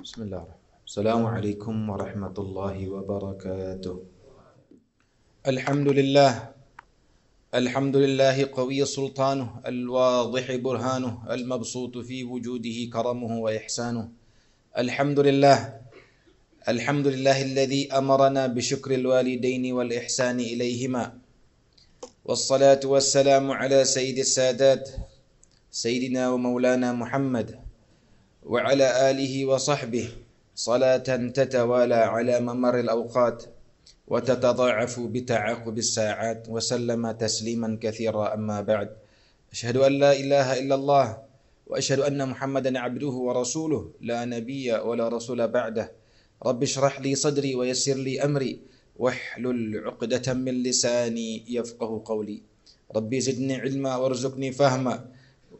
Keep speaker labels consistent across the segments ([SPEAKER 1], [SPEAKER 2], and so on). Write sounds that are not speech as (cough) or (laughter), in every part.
[SPEAKER 1] بسم الله الرحمن الرحيم السلام عليكم ورحمة الله وبركاته الحمد لله الحمد لله قوي سلطانه الواضح برهانه المبسوط في وجوده كرمه وإحسانه الحمد لله الحمد لله الذي أمرنا بشكر الوالدين والإحسان إليهما والصلاة والسلام على سيد السادات سيدنا ومولانا محمد وعلى آله وصحبه صلاة تتوالى على ممر الأوقات وتتضاعف بتعاقب الساعات وسلم تسليما كثيرا أما بعد أشهد أن لا إله إلا الله وأشهد أن محمدا عبده ورسوله لا نبي ولا رسول بعده رب اشرح لي صدري ويسر لي أمري واحلل عقدة من لساني يفقه قولي ربي زدني علما وارزقني فهما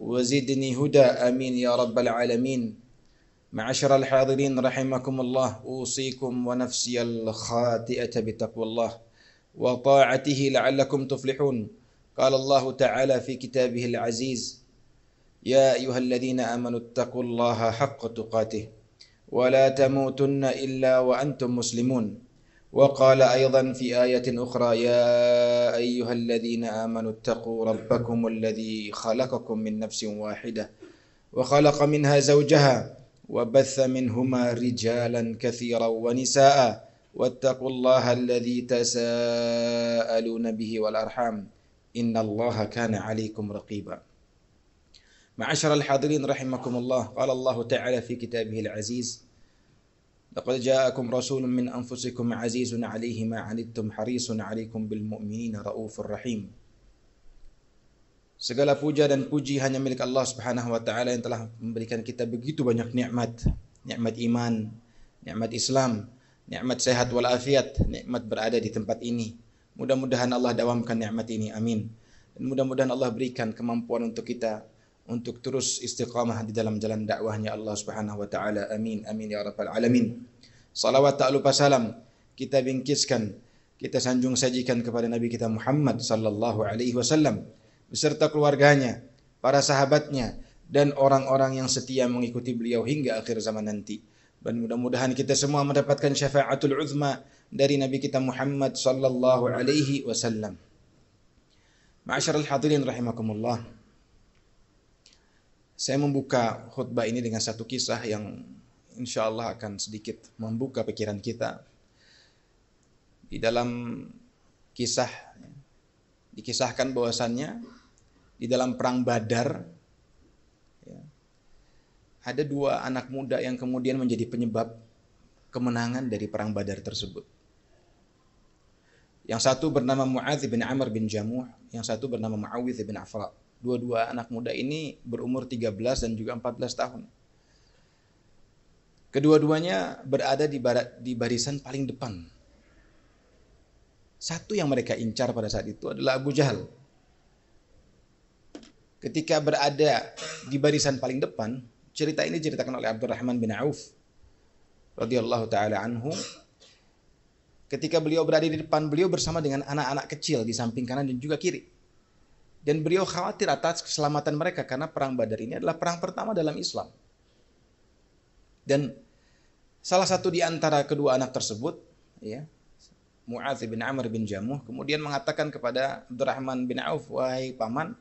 [SPEAKER 1] وزدني هدى امين يا رب العالمين معاشر الحاضرين رحمكم الله اوصيكم ونفسي الخاطئه بتقوى الله وطاعته لعلكم تفلحون قال الله تعالى في كتابه العزيز يا ايها الذين امنوا اتقوا الله حق تقاته ولا تموتن الا وانتم مسلمون وقال أيضا في آية أخرى يا أيها الذين آمنوا اتقوا ربكم الذي خلقكم من نفس واحدة وخلق منها زوجها وبث منهما رجالا كثيرا ونساء واتقوا الله الذي تساءلون به والأرحام إن الله كان عليكم رقيبا معاشر الحاضرين رحمكم الله قال الله تعالى في كتابه العزيز لقد جاءكم رسول من أنفسكم عزيز عليه ما عنتم حريص عليكم بالمؤمنين رؤوف الرحيم Segala puja dan puji hanya milik Allah Subhanahu wa taala yang telah memberikan kita begitu banyak nikmat, nikmat iman, nikmat Islam, nikmat sehat wal afiat, nikmat berada di tempat ini. Mudah-mudahan Allah dawamkan nikmat ini. Amin. Dan mudah-mudahan Allah berikan kemampuan untuk kita untuk terus istiqamah di dalam jalan dakwahnya Allah Subhanahu wa taala. Amin amin ya rabbal alamin. Salawat tak lupa salam kita bingkiskan, kita sanjung sajikan kepada Nabi kita Muhammad sallallahu alaihi wasallam beserta keluarganya, para sahabatnya dan orang-orang yang setia mengikuti beliau hingga akhir zaman nanti. Dan mudah-mudahan kita semua mendapatkan syafaatul uzma dari Nabi kita Muhammad sallallahu alaihi wasallam. Ma'asyiral hadirin rahimakumullah. Saya membuka khutbah ini dengan satu kisah yang insya Allah akan sedikit membuka pikiran kita. Di dalam kisah, dikisahkan bahwasannya di dalam perang badar, ya, ada dua anak muda yang kemudian menjadi penyebab kemenangan dari perang badar tersebut. Yang satu bernama Mu'adz bin Amr bin Jamuh, yang satu bernama Muawiyah bin Afra dua-dua anak muda ini berumur 13 dan juga 14 tahun. Kedua-duanya berada di, barat, di barisan paling depan. Satu yang mereka incar pada saat itu adalah Abu Jahal. Ketika berada di barisan paling depan, cerita ini diceritakan oleh Abdurrahman bin Auf radhiyallahu taala anhu ketika beliau berada di depan beliau bersama dengan anak-anak kecil di samping kanan dan juga kiri. Dan beliau khawatir atas keselamatan mereka karena perang Badar ini adalah perang pertama dalam Islam. Dan salah satu di antara kedua anak tersebut, ya, Mu'adz bin Amr bin Jamuh kemudian mengatakan kepada Abdurrahman bin Auf, "Wahai paman,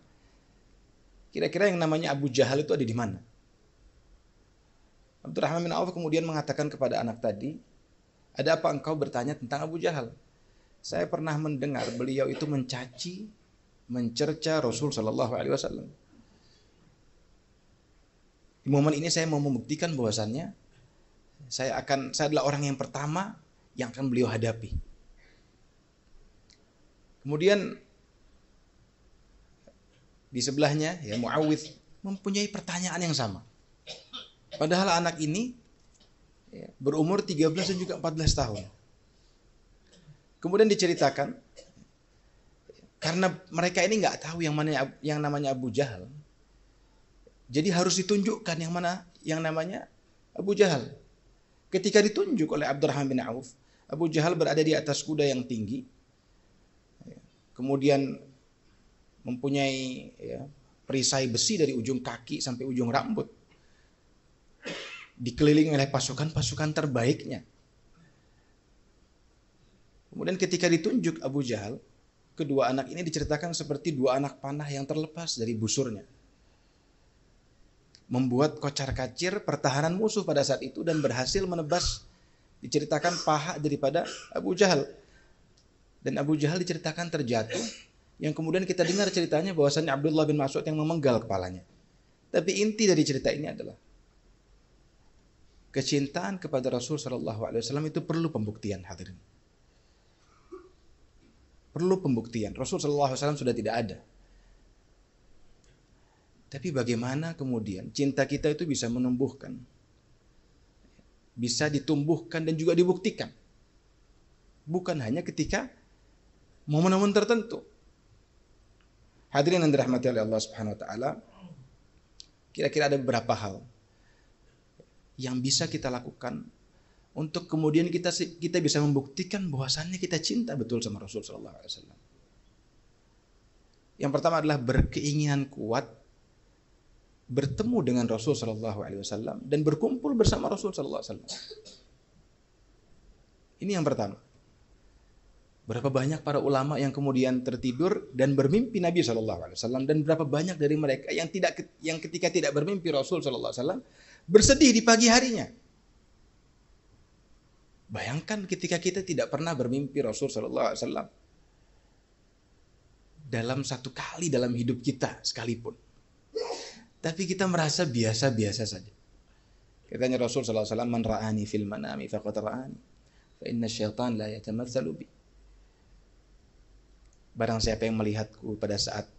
[SPEAKER 1] kira-kira yang namanya Abu Jahal itu ada di mana?" Abdurrahman bin Auf kemudian mengatakan kepada anak tadi, "Ada apa engkau bertanya tentang Abu Jahal?" Saya pernah mendengar beliau itu mencaci mencerca Rasul Shallallahu Alaihi Wasallam. Di momen ini saya mau membuktikan bahwasannya saya akan saya adalah orang yang pertama yang akan beliau hadapi. Kemudian di sebelahnya ya Muawith mempunyai pertanyaan yang sama. Padahal anak ini ya, berumur 13 dan juga 14 tahun. Kemudian diceritakan karena mereka ini nggak tahu yang mana yang namanya Abu Jahal. Jadi harus ditunjukkan yang mana yang namanya Abu Jahal. Ketika ditunjuk oleh Abdurrahman bin Auf, Abu Jahal berada di atas kuda yang tinggi. Kemudian mempunyai ya, perisai besi dari ujung kaki sampai ujung rambut. Dikelilingi oleh pasukan-pasukan terbaiknya. Kemudian ketika ditunjuk Abu Jahal, kedua anak ini diceritakan seperti dua anak panah yang terlepas dari busurnya. Membuat kocar kacir pertahanan musuh pada saat itu dan berhasil menebas diceritakan paha daripada Abu Jahal. Dan Abu Jahal diceritakan terjatuh yang kemudian kita dengar ceritanya bahwasannya Abdullah bin Mas'ud yang memenggal kepalanya. Tapi inti dari cerita ini adalah kecintaan kepada Rasul Shallallahu Alaihi Wasallam itu perlu pembuktian hadirin perlu pembuktian. Rasul SAW sudah tidak ada. Tapi bagaimana kemudian cinta kita itu bisa menumbuhkan, bisa ditumbuhkan dan juga dibuktikan, bukan hanya ketika momen-momen tertentu. Hadirin yang dirahmati oleh Allah Subhanahu Wa Taala, kira-kira ada beberapa hal yang bisa kita lakukan untuk kemudian kita kita bisa membuktikan bahwasannya kita cinta betul sama Rasul Sallallahu Alaihi Wasallam. Yang pertama adalah berkeinginan kuat bertemu dengan Rasul Sallallahu Alaihi Wasallam dan berkumpul bersama Rasul Sallallahu Alaihi Wasallam. Ini yang pertama. Berapa banyak para ulama yang kemudian tertidur dan bermimpi Nabi Shallallahu Alaihi Wasallam dan berapa banyak dari mereka yang tidak yang ketika tidak bermimpi Rasul Shallallahu Alaihi Wasallam bersedih di pagi harinya. Bayangkan ketika kita tidak pernah bermimpi Rasul Shallallahu Alaihi Wasallam dalam satu kali dalam hidup kita sekalipun, tapi kita merasa biasa-biasa saja. Katanya Rasul Shallallahu Alaihi Wasallam, menraani fil manami faqad ra'ani, fa inna syaitan la ya bi." Barang siapa yang melihatku pada saat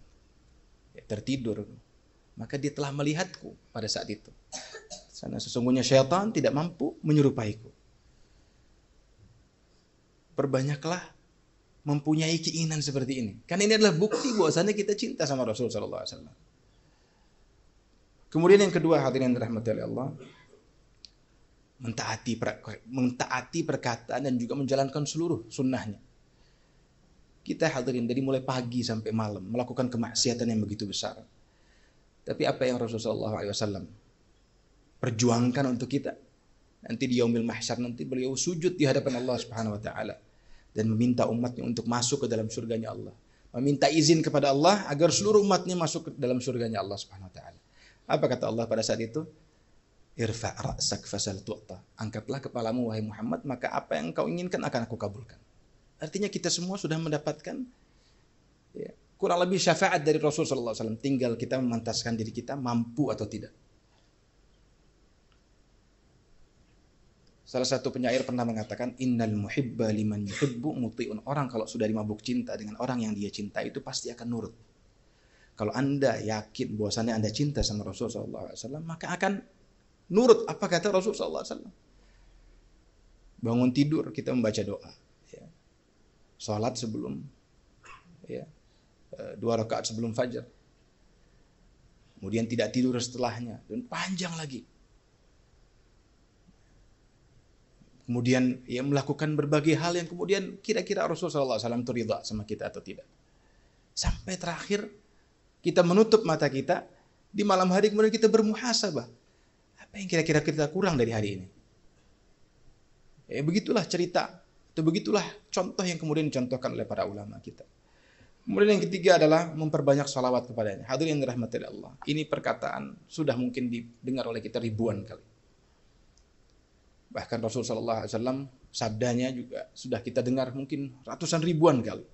[SPEAKER 1] tertidur, maka dia telah melihatku pada saat itu. Karena sesungguhnya syaitan tidak mampu menyerupaiku perbanyaklah mempunyai keinginan seperti ini. Karena ini adalah bukti bahwasanya kita cinta sama Rasul sallallahu alaihi wasallam. Kemudian yang kedua hadirin dirahmati oleh Allah, mentaati mentaati perkataan dan juga menjalankan seluruh sunnahnya. Kita hadirin dari mulai pagi sampai malam melakukan kemaksiatan yang begitu besar. Tapi apa yang Rasulullah Wasallam perjuangkan untuk kita? Nanti di yaumil mahsyar nanti beliau sujud di hadapan Allah Subhanahu wa taala dan meminta umatnya untuk masuk ke dalam surganya Allah. Meminta izin kepada Allah agar seluruh umatnya masuk ke dalam surganya Allah Subhanahu wa taala. Apa kata Allah pada saat itu? Irfa ra'sak fasal tu'ta. Angkatlah kepalamu wahai Muhammad, maka apa yang kau inginkan akan aku kabulkan. Artinya kita semua sudah mendapatkan ya, kurang lebih syafaat dari Rasulullah sallallahu alaihi wasallam. Tinggal kita memantaskan diri kita mampu atau tidak. Salah satu penyair pernah mengatakan innal muhibba liman yuhibbu muti'un. Orang kalau sudah dimabuk cinta dengan orang yang dia cinta itu pasti akan nurut. Kalau Anda yakin bahwasannya Anda cinta sama Rasul saw maka akan nurut apa kata Rasul saw Bangun tidur kita membaca doa, ya. Salat sebelum ya. E, dua rakaat sebelum fajar. Kemudian tidak tidur setelahnya dan panjang lagi kemudian ya melakukan berbagai hal yang kemudian kira-kira Rasulullah SAW itu sama kita atau tidak. Sampai terakhir kita menutup mata kita, di malam hari kemudian kita bermuhasabah. Apa yang kira-kira kita kurang dari hari ini? Ya, begitulah cerita, atau begitulah contoh yang kemudian dicontohkan oleh para ulama kita. Kemudian yang ketiga adalah memperbanyak salawat kepadanya. Hadirin yang dirahmati Allah. Ini perkataan sudah mungkin didengar oleh kita ribuan kali. Bahkan Rasul Sallallahu Alaihi Wasallam sabdanya juga sudah kita dengar mungkin ratusan ribuan kali.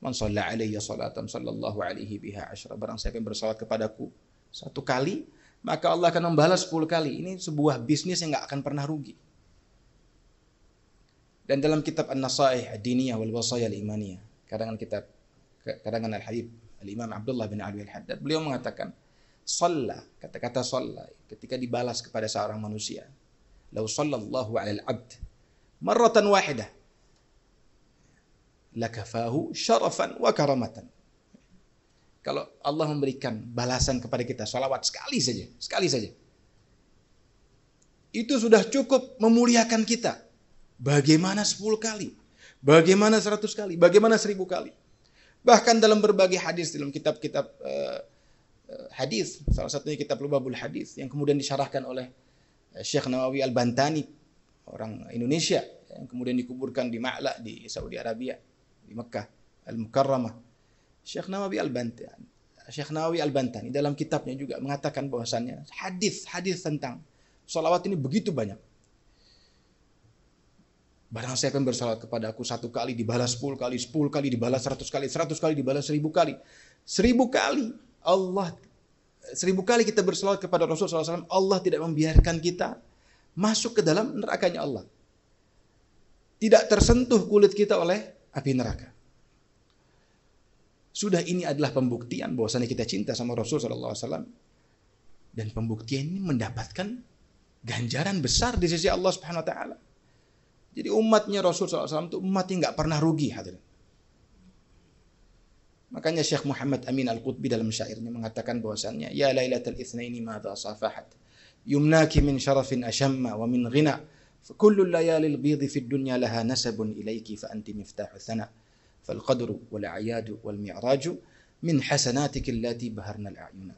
[SPEAKER 1] Man salla alaihi salatan sallallahu alaihi biha asyra. Barang siapa yang bersolat kepadaku satu kali, maka Allah akan membalas sepuluh kali. Ini sebuah bisnis yang nggak akan pernah rugi. Dan dalam kitab An-Nasaih Ad-Diniyah wal Wasaya Al-Imaniyah, karangan kitab karangan Al-Habib Al-Imam Abdullah bin Alwi Al-Haddad, beliau mengatakan, salla, kata-kata salla, ketika dibalas kepada seorang manusia, لو صلى الله على العبد مرة واحدة لكفاه شرفا وكرمة Kalau Allah memberikan balasan kepada kita salawat sekali saja, sekali saja. Itu sudah cukup memuliakan kita. Bagaimana 10 kali? Bagaimana 100 kali? Bagaimana 1000 kali? Bahkan dalam berbagai hadis dalam kitab-kitab uh, hadis, salah satunya kitab Lubabul Hadis yang kemudian disyarahkan oleh Syekh Nawawi Al-Bantani, orang Indonesia yang kemudian dikuburkan di Ma'la di Saudi Arabia, di Mekah, Al-Mukarramah. Syekh Nawawi Al-Bantani Syekh Nawawi Al-Bantani dalam kitabnya juga mengatakan bahwasannya hadis-hadis tentang sholawat ini begitu banyak. Barang siapa yang bersalat kepada aku satu kali dibalas sepuluh kali, sepuluh kali dibalas seratus kali, seratus kali dibalas seribu kali. Seribu kali Allah seribu kali kita berselawat kepada Rasul SAW, Allah tidak membiarkan kita masuk ke dalam nerakanya Allah. Tidak tersentuh kulit kita oleh api neraka. Sudah ini adalah pembuktian bahwasanya kita cinta sama Rasul SAW. Dan pembuktian ini mendapatkan ganjaran besar di sisi Allah Subhanahu Wa Taala. Jadi umatnya Rasul SAW itu umat yang nggak pernah rugi hadirin. Makanya Syekh Muhammad Amin Al-Qutbi dalam syairnya mengatakan bahwasannya ya al itsnaini madza safahat yumnaki min syarafin asyamma wa min ghina فكل الليالي البيض في الدنيا لها نسب إليك فأنت مفتاح ayadu فالقدر والأعياد min من حسناتك bahar al a'yuna.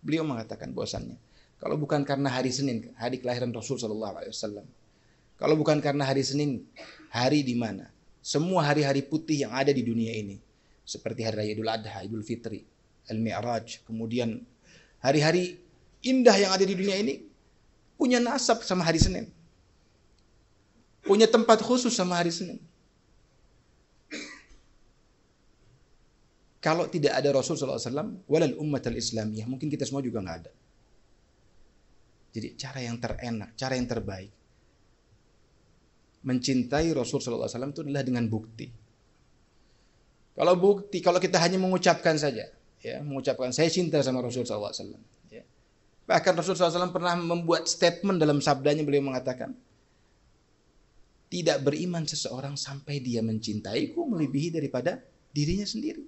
[SPEAKER 1] beliau mengatakan bahwasannya kalau bukan karena hari Senin hari kelahiran Rasul SAW. kalau bukan karena hari Senin hari di mana semua hari-hari putih yang ada di dunia ini seperti hari raya Idul Adha, Idul Fitri, Al-Mi'raj, kemudian hari-hari indah yang ada di dunia ini punya nasab sama hari Senin. Punya tempat khusus sama hari Senin. Kalau tidak ada Rasul SAW, walal ummat al-islamiyah, mungkin kita semua juga nggak ada. Jadi cara yang terenak, cara yang terbaik. Mencintai Rasul SAW itu adalah dengan bukti kalau bukti, kalau kita hanya mengucapkan saja, ya, mengucapkan saya cinta sama Rasul SAW. Ya. Bahkan Rasul SAW pernah membuat statement dalam sabdanya beliau mengatakan, tidak beriman seseorang sampai dia mencintaiku melebihi daripada dirinya sendiri.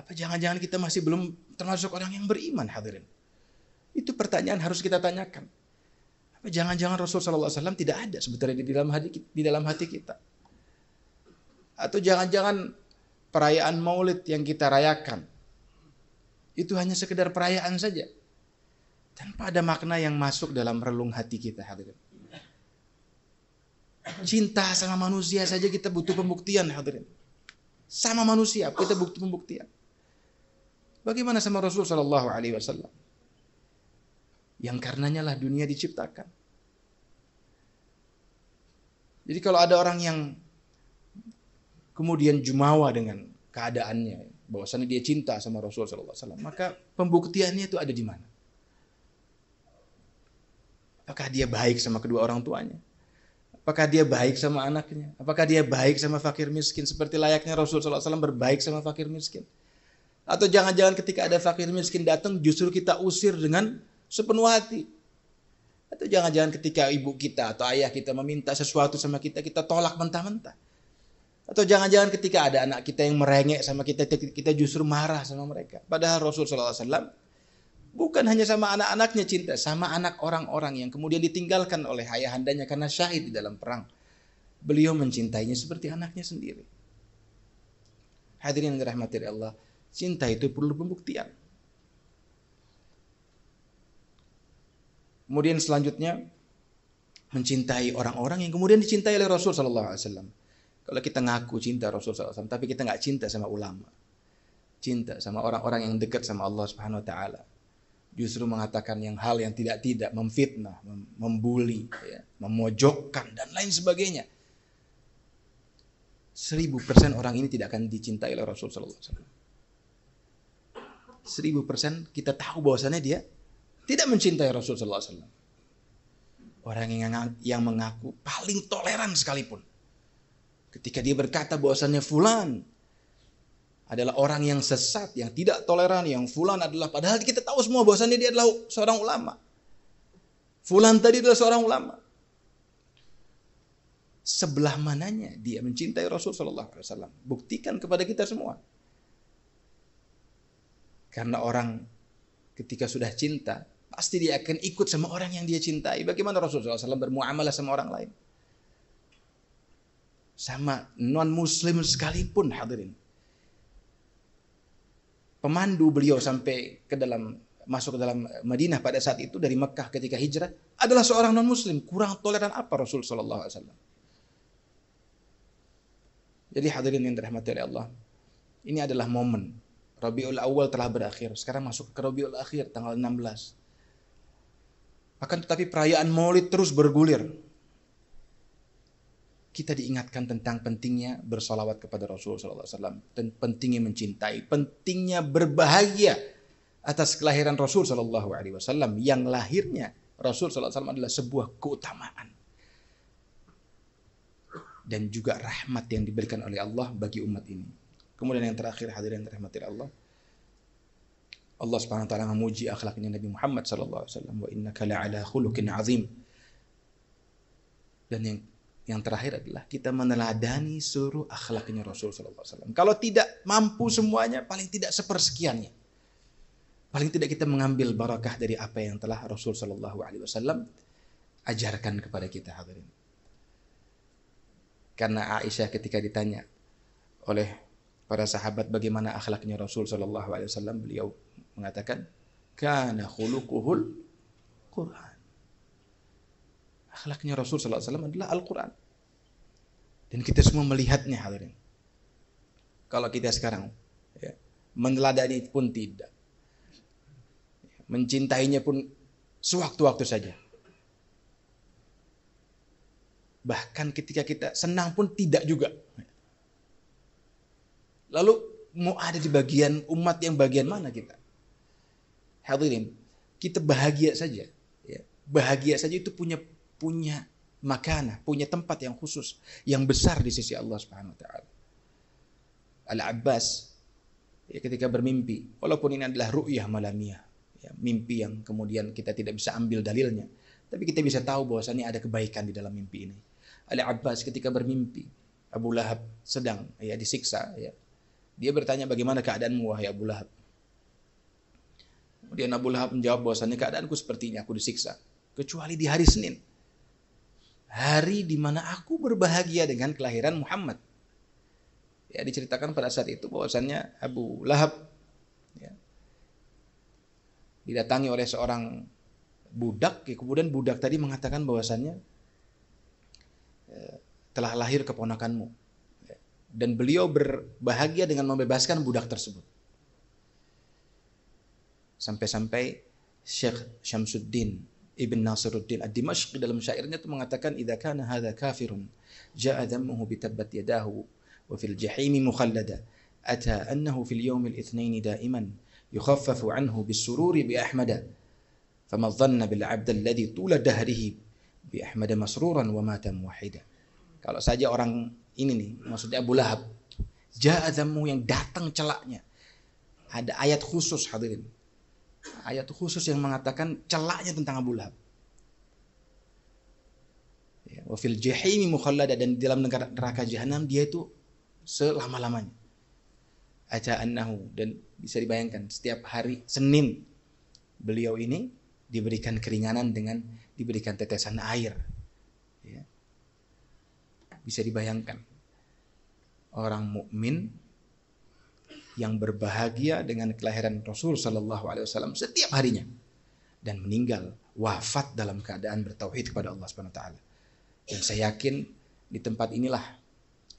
[SPEAKER 1] Apa jangan-jangan kita masih belum termasuk orang yang beriman hadirin? Itu pertanyaan harus kita tanyakan. Apa jangan-jangan Rasul SAW tidak ada sebetulnya di dalam hati, di dalam hati kita? atau jangan-jangan perayaan maulid yang kita rayakan itu hanya sekedar perayaan saja tanpa ada makna yang masuk dalam relung hati kita hadirin cinta sama manusia saja kita butuh pembuktian hadirin sama manusia kita butuh pembuktian bagaimana sama Rasul Shallallahu Alaihi Wasallam yang karenanya lah dunia diciptakan jadi kalau ada orang yang kemudian jumawa dengan keadaannya, bahwasanya dia cinta sama Rasul sallallahu alaihi wasallam, maka pembuktiannya itu ada di mana? Apakah dia baik sama kedua orang tuanya? Apakah dia baik sama anaknya? Apakah dia baik sama fakir miskin seperti layaknya Rasul sallallahu alaihi wasallam berbaik sama fakir miskin? Atau jangan-jangan ketika ada fakir miskin datang justru kita usir dengan sepenuh hati. Atau jangan-jangan ketika ibu kita atau ayah kita meminta sesuatu sama kita, kita tolak mentah-mentah. Atau jangan-jangan ketika ada anak kita yang merengek sama kita, kita justru marah sama mereka. Padahal Rasul SAW bukan hanya sama anak-anaknya cinta, sama anak orang-orang yang kemudian ditinggalkan oleh ayahandanya karena syahid di dalam perang. Beliau mencintainya seperti anaknya sendiri. Hadirin yang dirahmati Allah, cinta itu perlu pembuktian. Kemudian selanjutnya mencintai orang-orang yang kemudian dicintai oleh Rasul Shallallahu Alaihi Wasallam. Kalau kita ngaku cinta Rasulullah SAW, tapi kita nggak cinta sama ulama, cinta sama orang-orang yang dekat sama Allah Subhanahu Wa Taala, justru mengatakan yang hal yang tidak-tidak, memfitnah, membuli, ya, memojokkan dan lain sebagainya. Seribu persen orang ini tidak akan dicintai oleh Rasulullah SAW. Seribu persen kita tahu bahwasannya dia tidak mencintai Rasulullah SAW. Orang yang mengaku paling toleran sekalipun, Ketika dia berkata bahwasannya fulan adalah orang yang sesat, yang tidak toleran, yang fulan adalah padahal kita tahu semua bahwasannya dia adalah seorang ulama. Fulan tadi adalah seorang ulama. Sebelah mananya dia mencintai Rasul Shallallahu Alaihi Wasallam? Buktikan kepada kita semua. Karena orang ketika sudah cinta, pasti dia akan ikut sama orang yang dia cintai. Bagaimana Rasulullah SAW bermuamalah sama orang lain? sama non muslim sekalipun hadirin. Pemandu beliau sampai ke dalam masuk ke dalam Madinah pada saat itu dari Mekah ketika hijrah adalah seorang non muslim kurang toleran apa Rasul Sallallahu Alaihi Wasallam. Jadi hadirin yang dirahmati oleh Allah, ini adalah momen Rabiul Awal telah berakhir. Sekarang masuk ke Rabiul Akhir tanggal 16. Akan tetapi perayaan Maulid terus bergulir kita diingatkan tentang pentingnya bersolawat kepada Rasulullah SAW dan pentingnya mencintai, pentingnya berbahagia atas kelahiran Rasul SAW yang lahirnya Rasul SAW adalah sebuah keutamaan dan juga rahmat yang diberikan oleh Allah bagi umat ini. Kemudian yang terakhir hadirin rahmatil Allah. Allah Subhanahu wa taala memuji akhlaknya Nabi Muhammad SAW alaihi wasallam wa innaka la'ala khuluqin azim. Dan yang yang terakhir adalah kita meneladani seluruh akhlaknya Rasul Alaihi Wasallam Kalau tidak mampu semuanya, paling tidak sepersekiannya. Paling tidak kita mengambil barakah dari apa yang telah Rasul Alaihi Wasallam ajarkan kepada kita hadirin. Karena Aisyah ketika ditanya oleh para sahabat bagaimana akhlaknya Rasul Alaihi Wasallam beliau mengatakan, karena khuluquhul Quran akhlaknya Rasul Alaihi Wasallam adalah Al-Quran. Dan kita semua melihatnya hadirin. Kalau kita sekarang ya, meneladani pun tidak. Mencintainya pun sewaktu-waktu saja. Bahkan ketika kita senang pun tidak juga. Lalu mau ada di bagian umat yang bagian mana kita? Hadirin, kita bahagia saja. Ya. Bahagia saja itu punya punya makana, punya tempat yang khusus, yang besar di sisi Allah Subhanahu wa taala. Al-Abbas ya, ketika bermimpi, walaupun ini adalah ru'yah malamiah, ya, mimpi yang kemudian kita tidak bisa ambil dalilnya, tapi kita bisa tahu bahwasannya ada kebaikan di dalam mimpi ini. Al-Abbas ketika bermimpi, Abu Lahab sedang ya disiksa ya. Dia bertanya bagaimana keadaanmu wahai Abu Lahab? Kemudian Abu Lahab menjawab bahwasannya keadaanku sepertinya aku disiksa kecuali di hari Senin hari di mana aku berbahagia dengan kelahiran Muhammad. Ya, diceritakan pada saat itu bahwasannya Abu Lahab ya, didatangi oleh seorang budak, ya, kemudian budak tadi mengatakan bahwasannya ya, telah lahir keponakanmu. Ya, dan beliau berbahagia dengan membebaskan budak tersebut. Sampai-sampai Syekh Syamsuddin Ibn Nasiruddin Ad-Dimashq dalam syairnya itu mengatakan idza kana hadza kafirun jaa dhammuhu bi tabbat yadahu wa fil jahimi mukhallada ata annahu fil yawm al-ithnain da'iman yukhaffafu anhu bisururi bi ahmada fama dhanna bil 'abd alladhi tula dahrihi bi ahmada masruran wa mata muwahhida kalau saja orang ini nih maksudnya Abu Lahab jaa dhammuhu yang datang celaknya ada ayat khusus hadirin ayat khusus yang mengatakan celaknya tentang Abu Lahab. Ya, wafil jahimi mukhallada dan di dalam neraka jahanam dia itu selama-lamanya. Aja annahu dan bisa dibayangkan setiap hari Senin beliau ini diberikan keringanan dengan diberikan tetesan air. Ya. Bisa dibayangkan orang mukmin yang berbahagia dengan kelahiran Rasul Shallallahu Alaihi Wasallam setiap harinya dan meninggal wafat dalam keadaan bertauhid kepada Allah Subhanahu Wa Taala. Dan saya yakin di tempat inilah,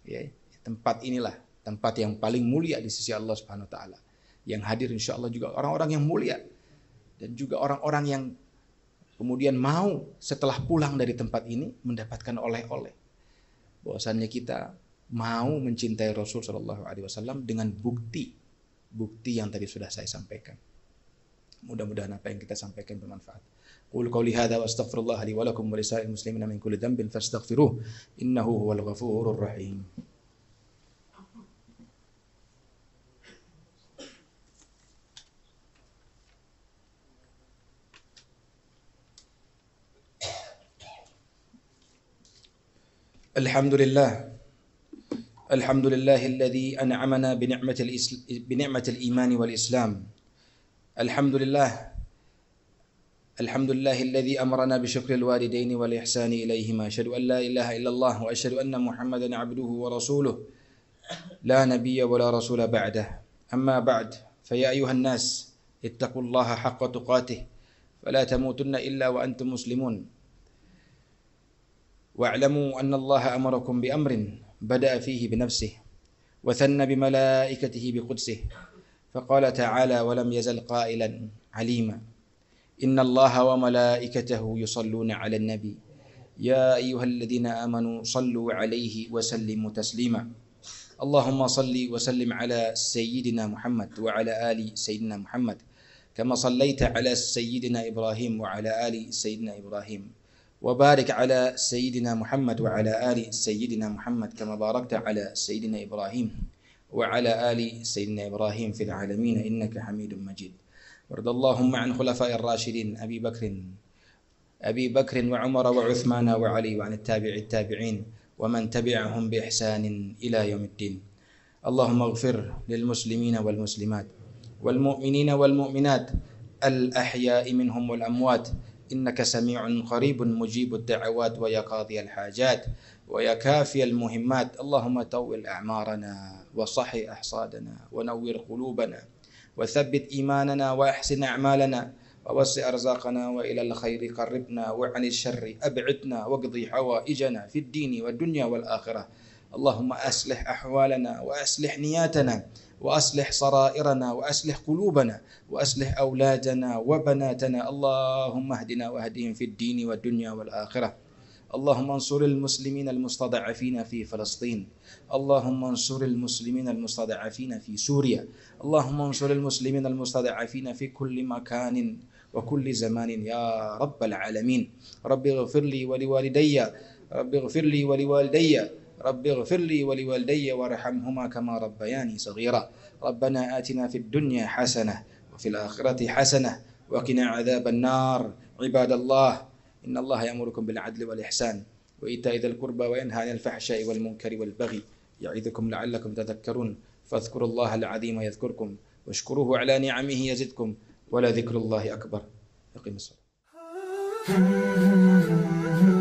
[SPEAKER 1] ya, tempat inilah tempat yang paling mulia di sisi Allah Subhanahu Wa Taala. Yang hadir insya Allah juga orang-orang yang mulia dan juga orang-orang yang kemudian mau setelah pulang dari tempat ini mendapatkan oleh-oleh. Bahwasannya kita mau hmm. mencintai Rasul Shallallahu Alaihi Wasallam dengan bukti bukti yang tadi sudah saya sampaikan. Mudah-mudahan apa yang kita sampaikan bermanfaat. Qul qawli hadha wa astaghfirullah li wa lakum wa lisa'il muslimina min kulli dhanbin fastaghfiruh innahu huwal ghafurur rahim. Alhamdulillah الحمد لله الذي أنعمنا بنعمة, الإسل... بنعمة الإيمان والإسلام الحمد لله الحمد لله الذي أمرنا بشكر الوالدين والإحسان إليهما أشهد أن لا إله إلا الله وأشهد أن محمدا عبده ورسوله لا نبي ولا رسول بعده أما بعد فيا أيها الناس اتقوا الله حق تقاته فلا تموتن إلا وأنتم مسلمون واعلموا أن الله أمركم بأمر بدأ فيه بنفسه وثنى بملائكته بقدسه فقال تعالى ولم يزل قائلا عليما إن الله وملائكته يصلون على النبي يا أيها الذين آمنوا صلوا عليه وسلموا تسليما اللهم صل وسلم على سيدنا محمد وعلى آل سيدنا محمد كما صليت على سيدنا إبراهيم وعلى آل سيدنا إبراهيم وبارك على سيدنا محمد وعلى آل سيدنا محمد كما باركت على سيدنا إبراهيم وعلى آل سيدنا إبراهيم في العالمين إنك حميد مجيد وارض اللهم عن خلفاء الراشدين أبي بكر أبي بكر وعمر وعثمان وعلي وعن التابع التابعين ومن تبعهم بإحسان إلى يوم الدين اللهم اغفر للمسلمين والمسلمات والمؤمنين والمؤمنات الأحياء منهم والأموات إنك سميع قريب مجيب الدعوات ويا قاضي الحاجات ويا كافي المهمات اللهم طول أعمارنا وصحي أحصادنا ونور قلوبنا وثبت إيماننا وأحسن أعمالنا ووسع أرزاقنا وإلى الخير قربنا وعن الشر أبعدنا واقضي حوائجنا في الدين والدنيا والآخرة اللهم أصلح أحوالنا وأصلح نياتنا واصلح صرائرنا واصلح قلوبنا واصلح اولادنا وبناتنا اللهم اهدنا واهدهم في الدين والدنيا والاخره اللهم انصر المسلمين المستضعفين في فلسطين اللهم انصر المسلمين المستضعفين في سوريا اللهم انصر المسلمين المستضعفين في كل مكان وكل زمان يا رب العالمين رب اغفر لي ولوالدي رب اغفر لي ولوالدي رب اغفر لي ولوالدي وارحمهما كما ربياني صغيرا ربنا آتنا في الدنيا حسنة وفي الآخرة حسنة وقنا عذاب النار عباد الله إن الله يأمركم بالعدل والإحسان وإيتاء ذي القربى وينهى عن الفحشاء والمنكر والبغي يعظكم لعلكم تذكرون فاذكروا الله العظيم يذكركم واشكروه على نعمه يزدكم ولذكر الله أكبر يقيم الصلاة (laughs)